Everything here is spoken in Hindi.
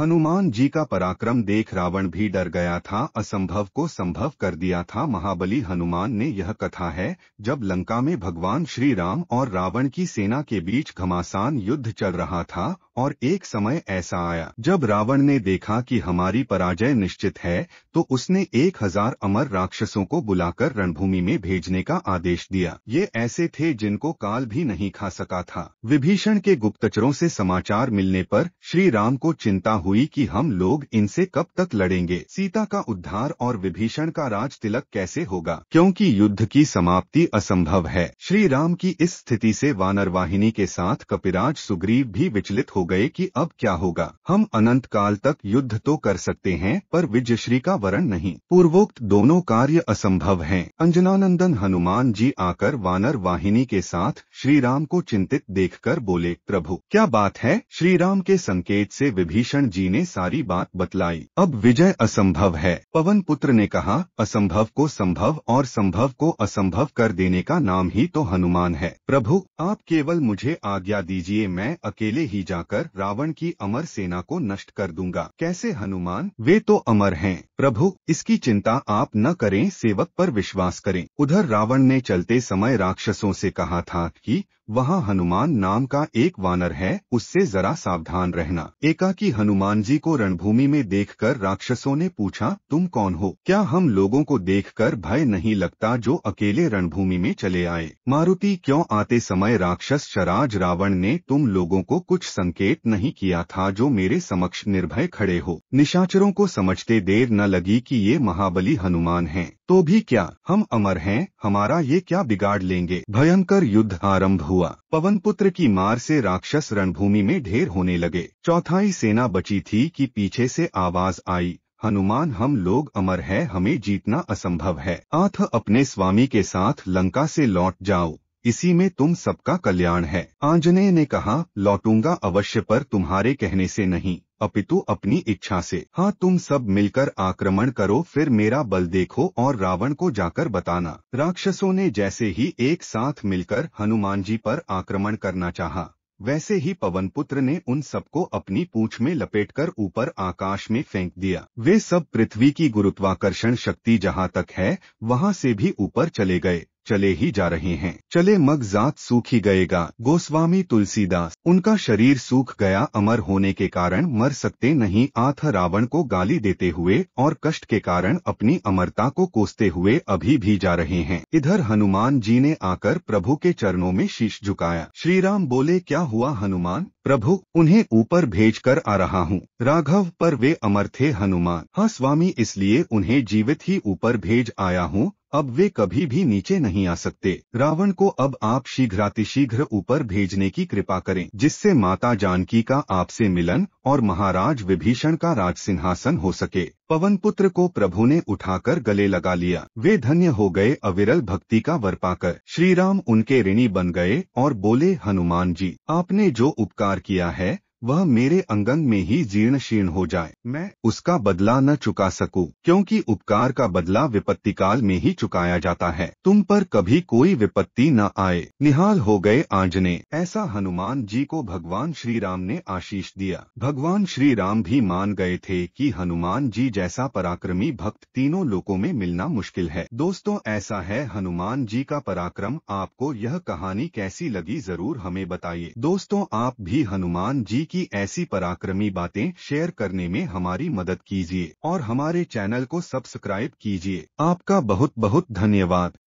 हनुमान जी का पराक्रम देख रावण भी डर गया था असंभव को संभव कर दिया था महाबली हनुमान ने यह कथा है जब लंका में भगवान श्री राम और रावण की सेना के बीच घमासान युद्ध चल रहा था और एक समय ऐसा आया जब रावण ने देखा कि हमारी पराजय निश्चित है तो उसने एक हजार अमर राक्षसों को बुलाकर रणभूमि में भेजने का आदेश दिया ये ऐसे थे जिनको काल भी नहीं खा सका था विभीषण के गुप्तचरों से समाचार मिलने पर श्री राम को चिंता हुई कि हम लोग इनसे कब तक लड़ेंगे सीता का उद्धार और विभीषण का राज तिलक कैसे होगा क्योंकि युद्ध की समाप्ति असंभव है श्री राम की इस स्थिति से वाहिनी के साथ कपिराज सुग्रीव भी विचलित हो गए कि अब क्या होगा हम अनंत काल तक युद्ध तो कर सकते हैं पर विजयश्री का वरण नहीं पूर्वोक्त दोनों कार्य असंभव हैं। अंजनानंदन हनुमान जी आकर वानर वाहिनी के साथ श्री राम को चिंतित देखकर बोले प्रभु क्या बात है श्री राम के संकेत से विभीषण जी ने सारी बात बतलाई अब विजय असंभव है पवन पुत्र ने कहा असंभव को संभव और संभव को असंभव कर देने का नाम ही तो हनुमान है प्रभु आप केवल मुझे आज्ञा दीजिए मैं अकेले ही जाकर बनाकर रावण की अमर सेना को नष्ट कर दूंगा कैसे हनुमान वे तो अमर हैं प्रभु इसकी चिंता आप न करें सेवक पर विश्वास करें उधर रावण ने चलते समय राक्षसों से कहा था कि वहाँ हनुमान नाम का एक वानर है उससे जरा सावधान रहना एकाकी हनुमान जी को रणभूमि में देखकर राक्षसों ने पूछा तुम कौन हो क्या हम लोगों को देखकर भय नहीं लगता जो अकेले रणभूमि में चले आए मारुति क्यों आते समय राक्षस शराज रावण ने तुम लोगों को कुछ संकेत नहीं किया था जो मेरे समक्ष निर्भय खड़े हो निशाचरों को समझते देर न लगी की ये महाबली हनुमान है तो भी क्या हम अमर हैं हमारा ये क्या बिगाड़ लेंगे भयंकर युद्ध आरंभ हुआ हुआ पवन पुत्र की मार से राक्षस रणभूमि में ढेर होने लगे चौथाई सेना बची थी कि पीछे से आवाज आई हनुमान हम लोग अमर है हमें जीतना असंभव है आथ अपने स्वामी के साथ लंका से लौट जाओ इसी में तुम सबका कल्याण है आंजने ने कहा लौटूंगा अवश्य पर तुम्हारे कहने से नहीं अपितु अपनी इच्छा से हाँ तुम सब मिलकर आक्रमण करो फिर मेरा बल देखो और रावण को जाकर बताना राक्षसों ने जैसे ही एक साथ मिलकर हनुमान जी पर आक्रमण करना चाहा वैसे ही पवन पुत्र ने उन सबको अपनी पूछ में लपेटकर ऊपर आकाश में फेंक दिया वे सब पृथ्वी की गुरुत्वाकर्षण शक्ति जहाँ तक है वहाँ से भी ऊपर चले गए चले ही जा रहे हैं चले मग सूख ही गएगा गोस्वामी तुलसीदास उनका शरीर सूख गया अमर होने के कारण मर सकते नहीं आथ रावण को गाली देते हुए और कष्ट के कारण अपनी अमरता को कोसते हुए अभी भी जा रहे हैं इधर हनुमान जी ने आकर प्रभु के चरणों में शीश झुकाया श्री राम बोले क्या हुआ हनुमान प्रभु उन्हें ऊपर भेज कर आ रहा हूँ राघव पर वे अमर थे हनुमान हाँ स्वामी इसलिए उन्हें जीवित ही ऊपर भेज आया हूँ अब वे कभी भी नीचे नहीं आ सकते रावण को अब आप शीघ्रातिशीघ्र ऊपर भेजने की कृपा करें जिससे माता जानकी का आपसे मिलन और महाराज विभीषण का राज सिंहासन हो सके पवन पुत्र को प्रभु ने उठाकर गले लगा लिया वे धन्य हो गए अविरल भक्ति का वर पाकर श्री राम उनके ऋणी बन गए और बोले हनुमान जी आपने जो उपकार किया है वह मेरे अंगंग में ही जीर्ण शीर्ण हो जाए मैं उसका बदला न चुका सकूं क्योंकि उपकार का बदला विपत्ति काल में ही चुकाया जाता है तुम पर कभी कोई विपत्ति न आए निहाल हो गए आंजने ऐसा हनुमान जी को भगवान श्री राम ने आशीष दिया भगवान श्री राम भी मान गए थे कि हनुमान जी जैसा पराक्रमी भक्त तीनों लोगों में मिलना मुश्किल है दोस्तों ऐसा है हनुमान जी का पराक्रम आपको यह कहानी कैसी लगी जरूर हमें बताइए दोस्तों आप भी हनुमान जी की ऐसी पराक्रमी बातें शेयर करने में हमारी मदद कीजिए और हमारे चैनल को सब्सक्राइब कीजिए आपका बहुत बहुत धन्यवाद